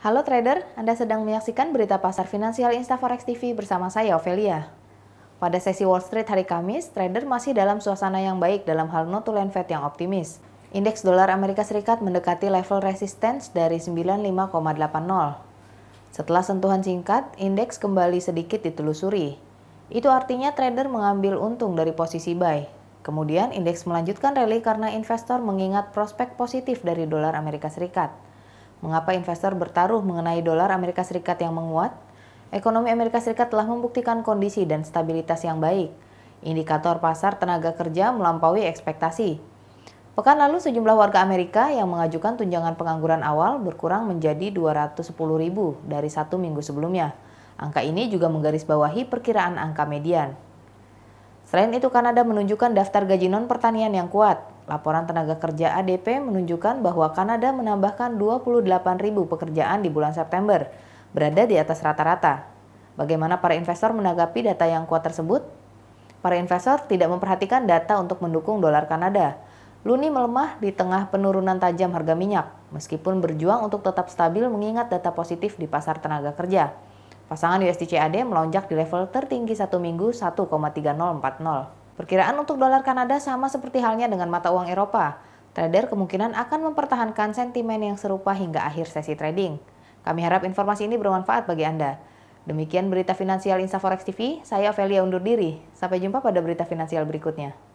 Halo trader, Anda sedang menyaksikan berita pasar finansial InstaForex TV bersama saya Ovelia. Pada sesi Wall Street hari Kamis, trader masih dalam suasana yang baik dalam hal notulen Fed yang optimis. Indeks dolar Amerika Serikat mendekati level resistance dari 95,80. Setelah sentuhan singkat, indeks kembali sedikit ditelusuri. Itu artinya trader mengambil untung dari posisi buy. Kemudian indeks melanjutkan rally karena investor mengingat prospek positif dari dolar Amerika Serikat. Mengapa investor bertaruh mengenai dolar Amerika Serikat yang menguat? Ekonomi Amerika Serikat telah membuktikan kondisi dan stabilitas yang baik. Indikator pasar tenaga kerja melampaui ekspektasi. Pekan lalu sejumlah warga Amerika yang mengajukan tunjangan pengangguran awal berkurang menjadi 210 ribu dari satu minggu sebelumnya. Angka ini juga menggarisbawahi perkiraan angka median. Selain itu, Kanada menunjukkan daftar gaji non-pertanian yang kuat. Laporan tenaga kerja ADP menunjukkan bahwa Kanada menambahkan ribu pekerjaan di bulan September, berada di atas rata-rata. Bagaimana para investor menanggapi data yang kuat tersebut? Para investor tidak memperhatikan data untuk mendukung dolar Kanada. Luni melemah di tengah penurunan tajam harga minyak, meskipun berjuang untuk tetap stabil mengingat data positif di pasar tenaga kerja. Pasangan usd melonjak di level tertinggi satu minggu 1,3040. Perkiraan untuk dolar Kanada sama seperti halnya dengan mata uang Eropa. Trader kemungkinan akan mempertahankan sentimen yang serupa hingga akhir sesi trading. Kami harap informasi ini bermanfaat bagi Anda. Demikian berita finansial InstaForex TV, saya Ovelia undur diri. Sampai jumpa pada berita finansial berikutnya.